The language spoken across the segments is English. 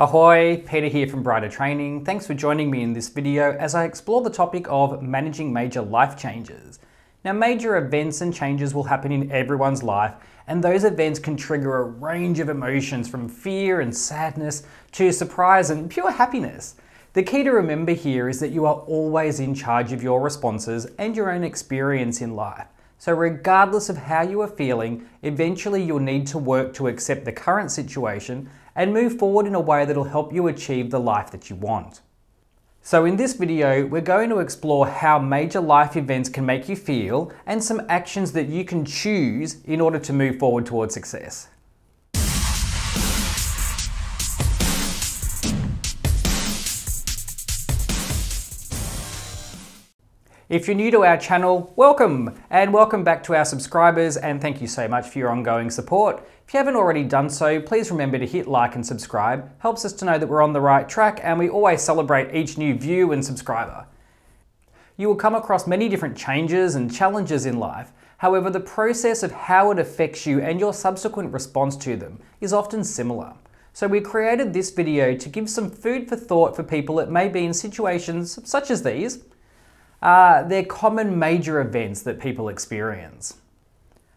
Ahoy, Peter here from Brighter Training. Thanks for joining me in this video as I explore the topic of managing major life changes. Now major events and changes will happen in everyone's life and those events can trigger a range of emotions from fear and sadness to surprise and pure happiness. The key to remember here is that you are always in charge of your responses and your own experience in life. So regardless of how you are feeling, eventually you'll need to work to accept the current situation and move forward in a way that'll help you achieve the life that you want. So in this video, we're going to explore how major life events can make you feel and some actions that you can choose in order to move forward towards success. If you're new to our channel, welcome, and welcome back to our subscribers, and thank you so much for your ongoing support. If you haven't already done so, please remember to hit like and subscribe. Helps us to know that we're on the right track, and we always celebrate each new view and subscriber. You will come across many different changes and challenges in life. However, the process of how it affects you and your subsequent response to them is often similar. So we created this video to give some food for thought for people that may be in situations such as these, they're common major events that people experience.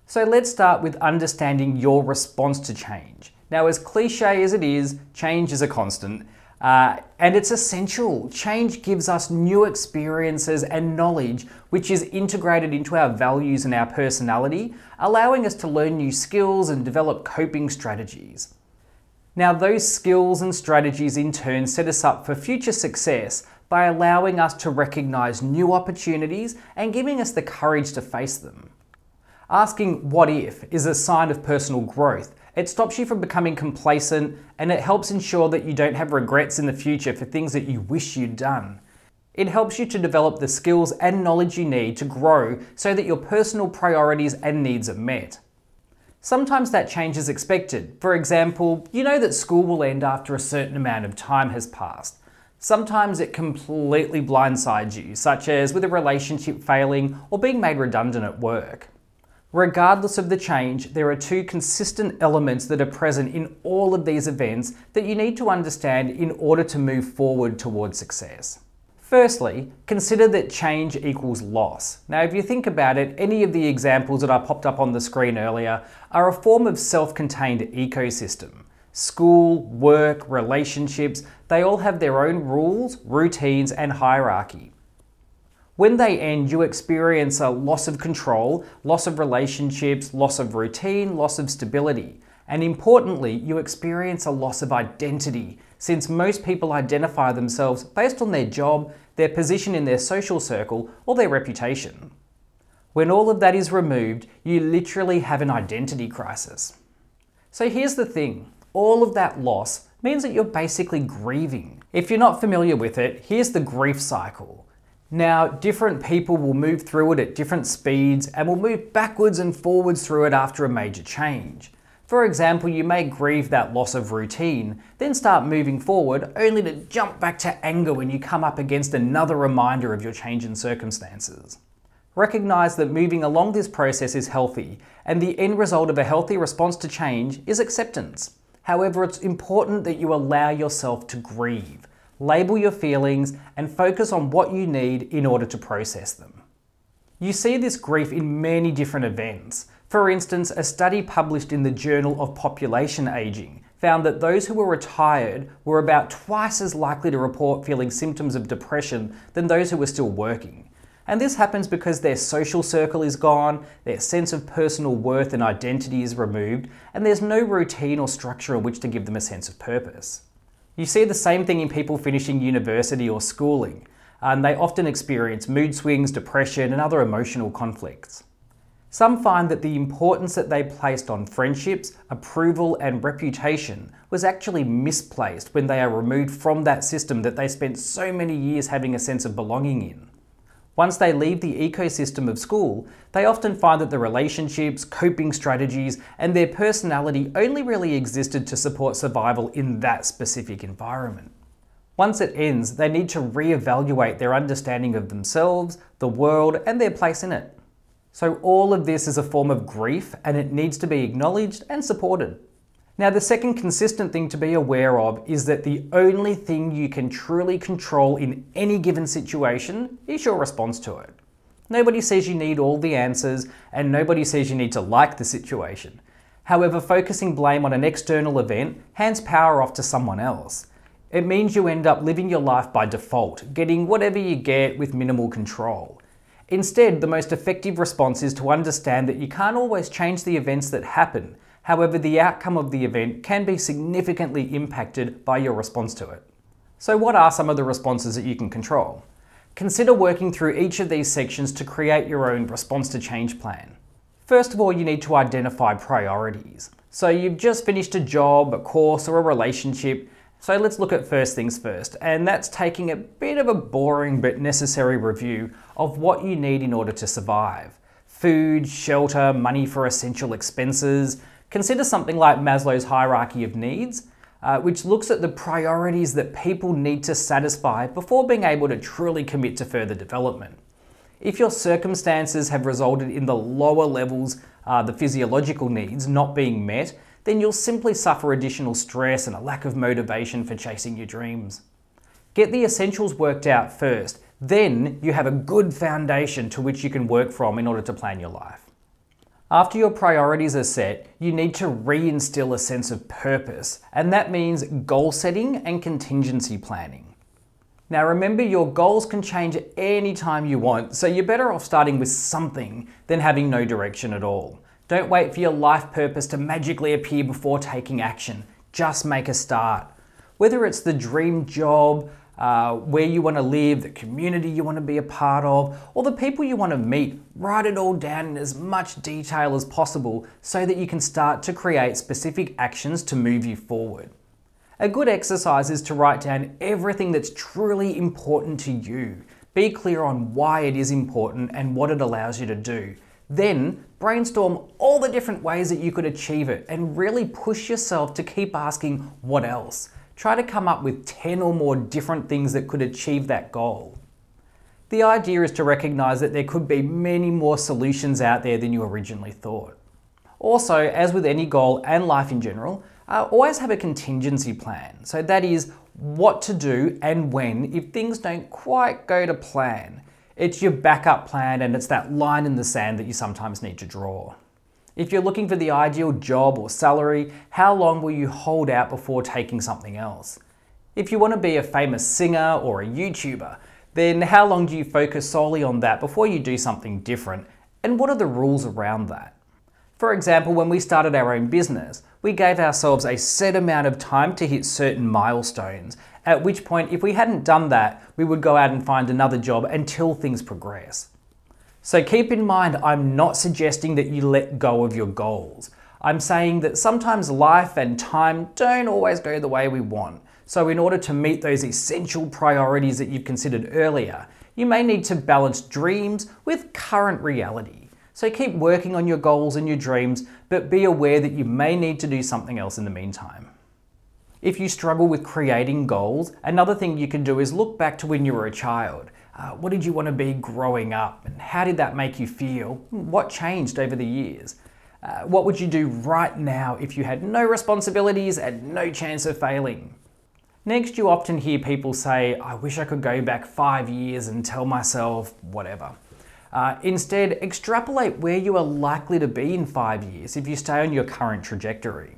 So let's start with understanding your response to change. Now, as cliche as it is, change is a constant, uh, and it's essential. Change gives us new experiences and knowledge, which is integrated into our values and our personality, allowing us to learn new skills and develop coping strategies. Now, those skills and strategies in turn set us up for future success by allowing us to recognize new opportunities and giving us the courage to face them. Asking what if is a sign of personal growth. It stops you from becoming complacent and it helps ensure that you don't have regrets in the future for things that you wish you'd done. It helps you to develop the skills and knowledge you need to grow so that your personal priorities and needs are met. Sometimes that change is expected. For example, you know that school will end after a certain amount of time has passed. Sometimes it completely blindsides you, such as with a relationship failing or being made redundant at work. Regardless of the change, there are two consistent elements that are present in all of these events that you need to understand in order to move forward towards success. Firstly, consider that change equals loss. Now, if you think about it, any of the examples that I popped up on the screen earlier are a form of self contained ecosystem. School, work, relationships, they all have their own rules, routines, and hierarchy. When they end, you experience a loss of control, loss of relationships, loss of routine, loss of stability. And importantly, you experience a loss of identity, since most people identify themselves based on their job, their position in their social circle, or their reputation. When all of that is removed, you literally have an identity crisis. So here's the thing all of that loss means that you're basically grieving. If you're not familiar with it, here's the grief cycle. Now, different people will move through it at different speeds and will move backwards and forwards through it after a major change. For example, you may grieve that loss of routine, then start moving forward only to jump back to anger when you come up against another reminder of your change in circumstances. Recognize that moving along this process is healthy, and the end result of a healthy response to change is acceptance. However, it's important that you allow yourself to grieve, label your feelings, and focus on what you need in order to process them. You see this grief in many different events. For instance, a study published in the Journal of Population Aging found that those who were retired were about twice as likely to report feeling symptoms of depression than those who were still working. And this happens because their social circle is gone, their sense of personal worth and identity is removed, and there's no routine or structure in which to give them a sense of purpose. You see the same thing in people finishing university or schooling, and they often experience mood swings, depression, and other emotional conflicts. Some find that the importance that they placed on friendships, approval, and reputation was actually misplaced when they are removed from that system that they spent so many years having a sense of belonging in. Once they leave the ecosystem of school, they often find that the relationships, coping strategies, and their personality only really existed to support survival in that specific environment. Once it ends, they need to re-evaluate their understanding of themselves, the world, and their place in it. So all of this is a form of grief and it needs to be acknowledged and supported. Now, the second consistent thing to be aware of is that the only thing you can truly control in any given situation is your response to it. Nobody says you need all the answers, and nobody says you need to like the situation. However, focusing blame on an external event hands power off to someone else. It means you end up living your life by default, getting whatever you get with minimal control. Instead, the most effective response is to understand that you can't always change the events that happen, However, the outcome of the event can be significantly impacted by your response to it. So what are some of the responses that you can control? Consider working through each of these sections to create your own response to change plan. First of all, you need to identify priorities. So you've just finished a job, a course, or a relationship. So let's look at first things first, and that's taking a bit of a boring but necessary review of what you need in order to survive. Food, shelter, money for essential expenses, Consider something like Maslow's hierarchy of needs, uh, which looks at the priorities that people need to satisfy before being able to truly commit to further development. If your circumstances have resulted in the lower levels, uh, the physiological needs, not being met, then you'll simply suffer additional stress and a lack of motivation for chasing your dreams. Get the essentials worked out first, then you have a good foundation to which you can work from in order to plan your life. After your priorities are set, you need to reinstill a sense of purpose, and that means goal setting and contingency planning. Now remember, your goals can change any time you want, so you're better off starting with something than having no direction at all. Don't wait for your life purpose to magically appear before taking action. Just make a start. Whether it's the dream job, uh, where you want to live, the community you want to be a part of, or the people you want to meet. Write it all down in as much detail as possible so that you can start to create specific actions to move you forward. A good exercise is to write down everything that's truly important to you. Be clear on why it is important and what it allows you to do. Then brainstorm all the different ways that you could achieve it and really push yourself to keep asking, what else? try to come up with 10 or more different things that could achieve that goal. The idea is to recognize that there could be many more solutions out there than you originally thought. Also, as with any goal and life in general, uh, always have a contingency plan. So that is what to do and when if things don't quite go to plan. It's your backup plan and it's that line in the sand that you sometimes need to draw. If you're looking for the ideal job or salary, how long will you hold out before taking something else? If you want to be a famous singer or a YouTuber, then how long do you focus solely on that before you do something different? And what are the rules around that? For example, when we started our own business, we gave ourselves a set amount of time to hit certain milestones, at which point, if we hadn't done that, we would go out and find another job until things progress. So keep in mind, I'm not suggesting that you let go of your goals. I'm saying that sometimes life and time don't always go the way we want. So, in order to meet those essential priorities that you've considered earlier, you may need to balance dreams with current reality. So, keep working on your goals and your dreams, but be aware that you may need to do something else in the meantime. If you struggle with creating goals, another thing you can do is look back to when you were a child. Uh, what did you want to be growing up? And how did that make you feel? What changed over the years? Uh, what would you do right now if you had no responsibilities and no chance of failing? Next, you often hear people say, I wish I could go back five years and tell myself whatever. Uh, instead, extrapolate where you are likely to be in five years if you stay on your current trajectory.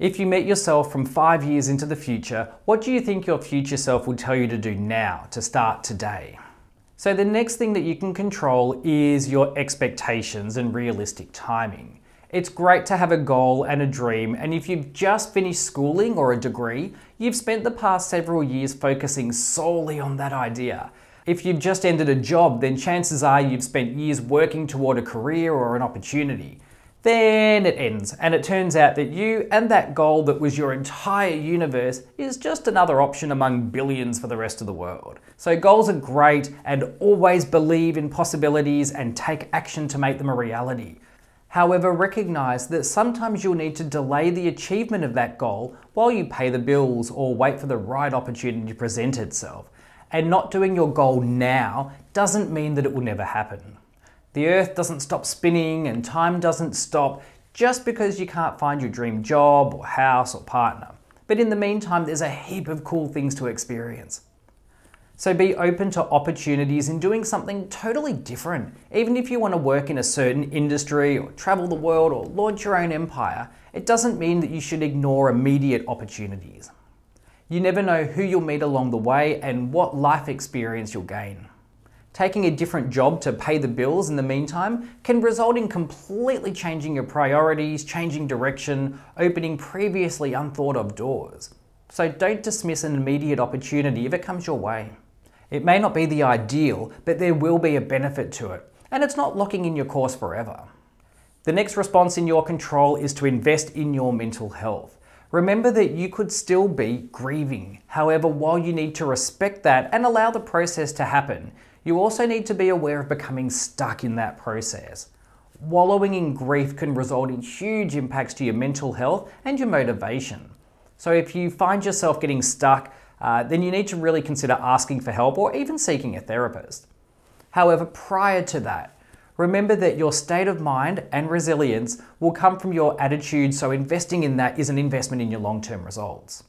If you met yourself from five years into the future, what do you think your future self would tell you to do now, to start today? So, the next thing that you can control is your expectations and realistic timing. It's great to have a goal and a dream, and if you've just finished schooling or a degree, you've spent the past several years focusing solely on that idea. If you've just ended a job, then chances are you've spent years working toward a career or an opportunity then it ends, and it turns out that you and that goal that was your entire universe is just another option among billions for the rest of the world. So, goals are great, and always believe in possibilities and take action to make them a reality. However, recognize that sometimes you'll need to delay the achievement of that goal while you pay the bills or wait for the right opportunity to present itself. And not doing your goal now doesn't mean that it will never happen. The earth doesn't stop spinning and time doesn't stop just because you can't find your dream job or house or partner. But in the meantime, there's a heap of cool things to experience. So be open to opportunities in doing something totally different. Even if you want to work in a certain industry or travel the world or launch your own empire, it doesn't mean that you should ignore immediate opportunities. You never know who you'll meet along the way and what life experience you'll gain. Taking a different job to pay the bills in the meantime can result in completely changing your priorities, changing direction, opening previously unthought of doors. So don't dismiss an immediate opportunity if it comes your way. It may not be the ideal, but there will be a benefit to it, and it's not locking in your course forever. The next response in your control is to invest in your mental health. Remember that you could still be grieving. However, while you need to respect that and allow the process to happen, you also need to be aware of becoming stuck in that process. Wallowing in grief can result in huge impacts to your mental health and your motivation. So if you find yourself getting stuck, uh, then you need to really consider asking for help or even seeking a therapist. However, prior to that, remember that your state of mind and resilience will come from your attitude, so investing in that is an investment in your long term results.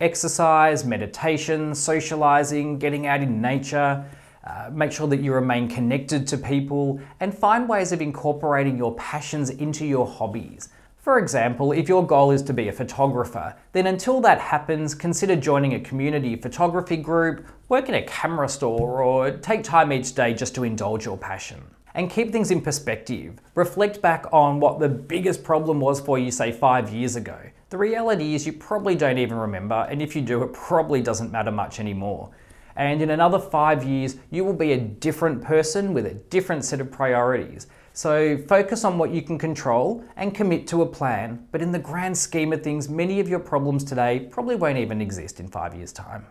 Exercise, meditation, socializing, getting out in nature, uh, make sure that you remain connected to people and find ways of incorporating your passions into your hobbies. For example, if your goal is to be a photographer, then until that happens, consider joining a community photography group, work in a camera store, or take time each day just to indulge your passion. And keep things in perspective. Reflect back on what the biggest problem was for you, say, five years ago. The reality is you probably don't even remember, and if you do, it probably doesn't matter much anymore. And in another five years, you will be a different person with a different set of priorities. So focus on what you can control and commit to a plan. But in the grand scheme of things, many of your problems today probably won't even exist in five years' time.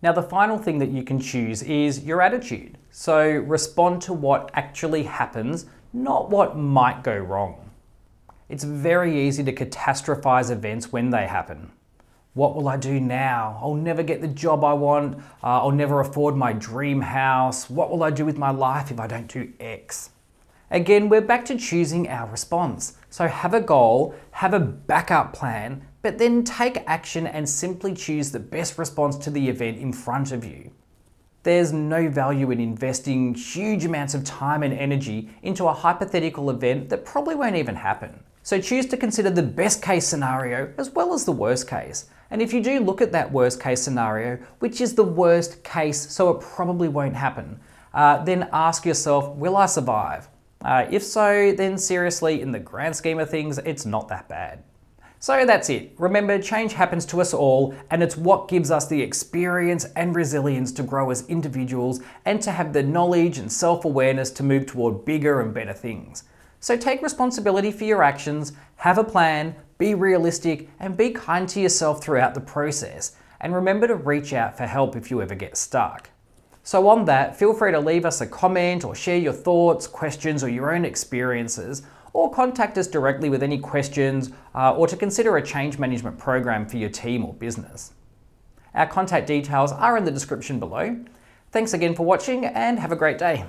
Now, the final thing that you can choose is your attitude. So respond to what actually happens, not what might go wrong. It's very easy to catastrophize events when they happen. What will I do now? I'll never get the job I want. Uh, I'll never afford my dream house. What will I do with my life if I don't do X? Again, we're back to choosing our response. So have a goal, have a backup plan, but then take action and simply choose the best response to the event in front of you. There's no value in investing huge amounts of time and energy into a hypothetical event that probably won't even happen. So choose to consider the best case scenario as well as the worst case. And if you do look at that worst case scenario, which is the worst case, so it probably won't happen, uh, then ask yourself, will I survive? Uh, if so, then seriously, in the grand scheme of things, it's not that bad. So that's it. Remember, change happens to us all, and it's what gives us the experience and resilience to grow as individuals and to have the knowledge and self awareness to move toward bigger and better things. So take responsibility for your actions, have a plan, be realistic, and be kind to yourself throughout the process. And remember to reach out for help if you ever get stuck. So, on that, feel free to leave us a comment or share your thoughts, questions, or your own experiences, or contact us directly with any questions uh, or to consider a change management program for your team or business. Our contact details are in the description below. Thanks again for watching and have a great day.